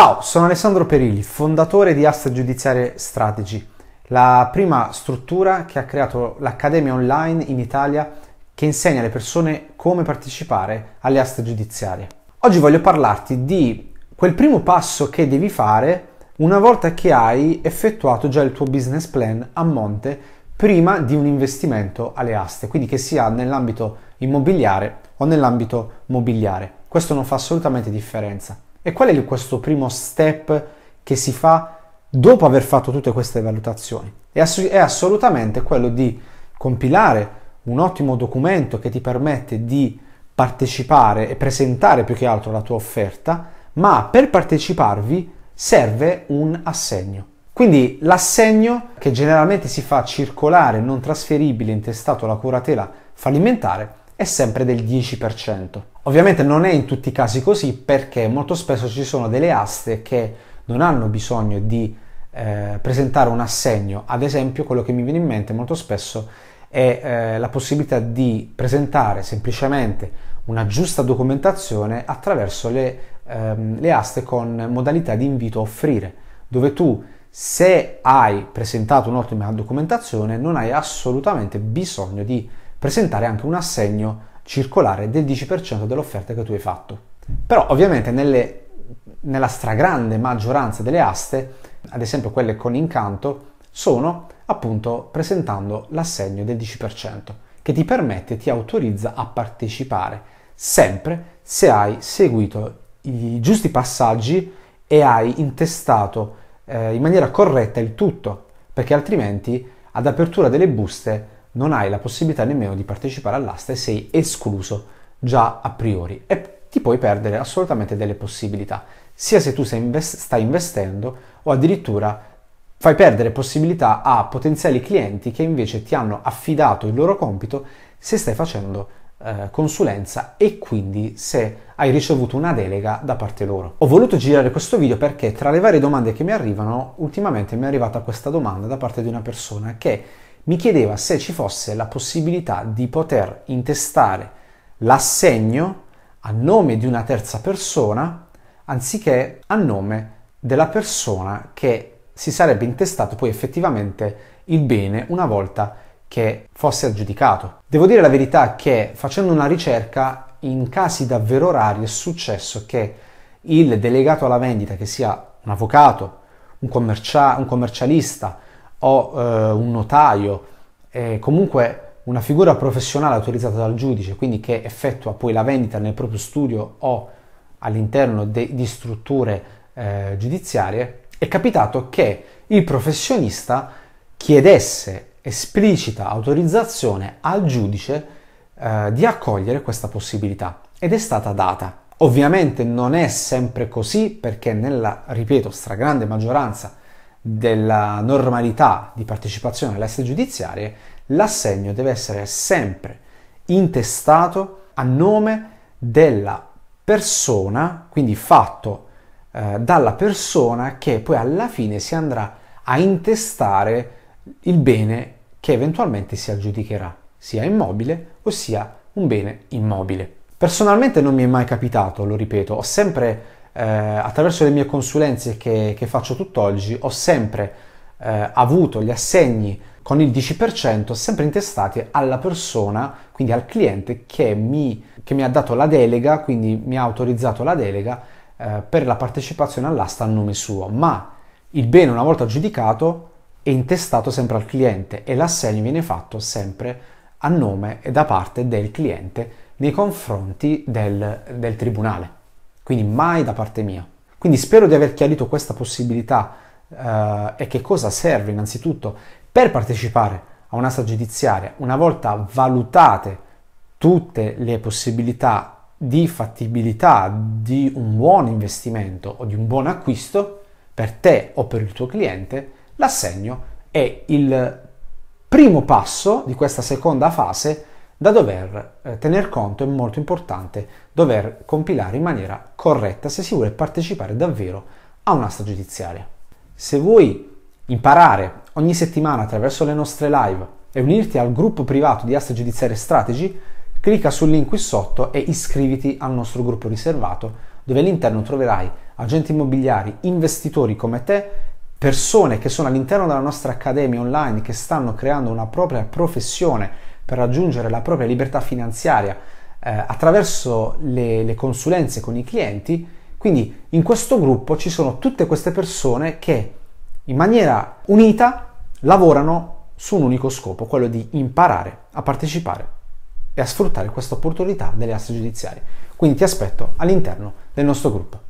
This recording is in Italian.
Ciao, sono Alessandro Perilli, fondatore di Asta Giudiziaria Strategy, la prima struttura che ha creato l'Accademia Online in Italia che insegna alle persone come partecipare alle aste giudiziarie. Oggi voglio parlarti di quel primo passo che devi fare una volta che hai effettuato già il tuo business plan a monte prima di un investimento alle aste, quindi che sia nell'ambito immobiliare o nell'ambito mobiliare. Questo non fa assolutamente differenza. E qual è questo primo step che si fa dopo aver fatto tutte queste valutazioni? È, ass- è assolutamente quello di compilare un ottimo documento che ti permette di partecipare e presentare più che altro la tua offerta, ma per parteciparvi serve un assegno. Quindi l'assegno che generalmente si fa circolare, non trasferibile, intestato alla curatela fallimentare, è sempre del 10%. Ovviamente non è in tutti i casi così perché molto spesso ci sono delle aste che non hanno bisogno di eh, presentare un assegno, ad esempio quello che mi viene in mente molto spesso è eh, la possibilità di presentare semplicemente una giusta documentazione attraverso le, ehm, le aste con modalità di invito a offrire, dove tu se hai presentato un'ottima documentazione non hai assolutamente bisogno di presentare anche un assegno circolare del 10% dell'offerta che tu hai fatto. Però ovviamente nelle, nella stragrande maggioranza delle aste, ad esempio quelle con incanto, sono appunto presentando l'assegno del 10% che ti permette, ti autorizza a partecipare, sempre se hai seguito i giusti passaggi e hai intestato eh, in maniera corretta il tutto, perché altrimenti ad apertura delle buste non hai la possibilità nemmeno di partecipare all'asta e sei escluso già a priori e ti puoi perdere assolutamente delle possibilità, sia se tu invest- stai investendo o addirittura fai perdere possibilità a potenziali clienti che invece ti hanno affidato il loro compito se stai facendo eh, consulenza e quindi se hai ricevuto una delega da parte loro. Ho voluto girare questo video perché tra le varie domande che mi arrivano ultimamente mi è arrivata questa domanda da parte di una persona che mi chiedeva se ci fosse la possibilità di poter intestare l'assegno a nome di una terza persona anziché a nome della persona che si sarebbe intestato poi effettivamente il bene una volta che fosse aggiudicato. Devo dire la verità che facendo una ricerca in casi davvero rari è successo che il delegato alla vendita, che sia un avvocato, un, commercia- un commercialista, o eh, un notaio, eh, comunque una figura professionale autorizzata dal giudice, quindi che effettua poi la vendita nel proprio studio o all'interno de- di strutture eh, giudiziarie, è capitato che il professionista chiedesse esplicita autorizzazione al giudice eh, di accogliere questa possibilità ed è stata data. Ovviamente non è sempre così perché nella, ripeto, stragrande maggioranza della normalità di partecipazione alle aste giudiziarie, l'assegno deve essere sempre intestato a nome della persona, quindi fatto eh, dalla persona che poi alla fine si andrà a intestare il bene che eventualmente si aggiudicherà, sia immobile o sia un bene immobile. Personalmente non mi è mai capitato, lo ripeto, ho sempre eh, attraverso le mie consulenze che, che faccio tutt'oggi ho sempre eh, avuto gli assegni con il 10% sempre intestati alla persona, quindi al cliente che mi, che mi ha dato la delega, quindi mi ha autorizzato la delega eh, per la partecipazione all'asta a nome suo, ma il bene una volta giudicato è intestato sempre al cliente e l'assegno viene fatto sempre a nome e da parte del cliente nei confronti del, del tribunale quindi mai da parte mia. Quindi spero di aver chiarito questa possibilità eh, e che cosa serve innanzitutto per partecipare a un'asta giudiziaria, una volta valutate tutte le possibilità di fattibilità di un buon investimento o di un buon acquisto per te o per il tuo cliente, l'assegno è il primo passo di questa seconda fase da dover eh, tener conto, è molto importante dover compilare in maniera corretta se si vuole partecipare davvero a una asta giudiziaria. Se vuoi imparare ogni settimana attraverso le nostre live e unirti al gruppo privato di asta giudiziaria strategy, clicca sul link qui sotto e iscriviti al nostro gruppo riservato dove all'interno troverai agenti immobiliari, investitori come te, persone che sono all'interno della nostra accademia online che stanno creando una propria professione per raggiungere la propria libertà finanziaria eh, attraverso le, le consulenze con i clienti. Quindi in questo gruppo ci sono tutte queste persone che in maniera unita lavorano su un unico scopo, quello di imparare a partecipare e a sfruttare questa opportunità delle aste giudiziarie. Quindi ti aspetto all'interno del nostro gruppo.